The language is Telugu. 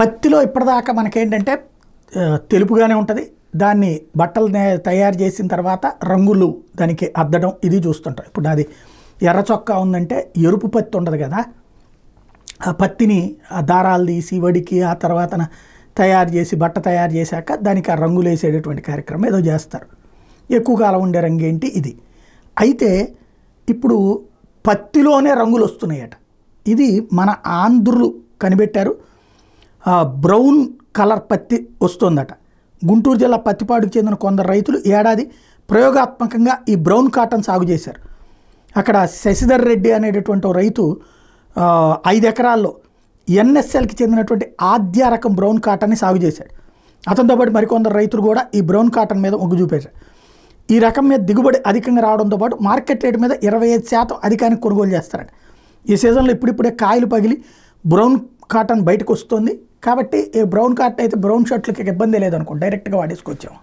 పత్తిలో ఇప్పటిదాకా మనకేంటంటే తెలుపుగానే ఉంటుంది దాన్ని బట్టలు తయారు చేసిన తర్వాత రంగులు దానికి అద్దడం ఇది చూస్తుంటాం ఇప్పుడు నాది ఎర్ర చొక్కా ఉందంటే ఎరుపు పత్తి ఉండదు కదా ఆ పత్తిని ఆ దారాలు తీసి వడికి ఆ తర్వాత తయారు చేసి బట్ట తయారు చేశాక దానికి ఆ రంగులు వేసేటటువంటి కార్యక్రమం ఏదో చేస్తారు ఎక్కువ కాలం ఉండే రంగు ఏంటి ఇది అయితే ఇప్పుడు పత్తిలోనే రంగులు వస్తున్నాయట ఇది మన ఆంధ్రులు కనిపెట్టారు బ్రౌన్ కలర్ పత్తి వస్తుందట గుంటూరు జిల్లా పత్తిపాడుకు చెందిన కొందరు రైతులు ఏడాది ప్రయోగాత్మకంగా ఈ బ్రౌన్ కాటన్ సాగు చేశారు అక్కడ శశిధర్ రెడ్డి అనేటటువంటి రైతు ఐదు ఎకరాల్లో ఎన్ఎస్ఎల్కి చెందినటువంటి ఆద్య రకం బ్రౌన్ కాటన్ని సాగు చేశాడు అతనితో పాటు మరికొందరు రైతులు కూడా ఈ బ్రౌన్ కాటన్ మీద ఒక చూపేశారు ఈ రకం మీద దిగుబడి అధికంగా రావడంతో పాటు మార్కెట్ రేట్ మీద ఇరవై ఐదు శాతం అధికానికి కొనుగోలు చేస్తారట ఈ సీజన్లో ఇప్పుడిప్పుడే కాయలు పగిలి బ్రౌన్ కాటన్ బయటకు వస్తుంది కాబట్టి బ్రౌన్ కార్ట్ అయితే బ్రౌన్ షర్ట్లకి ఇబ్బంది లేదనుకో డైరెక్ట్గా వాడేసుకొచ్చాము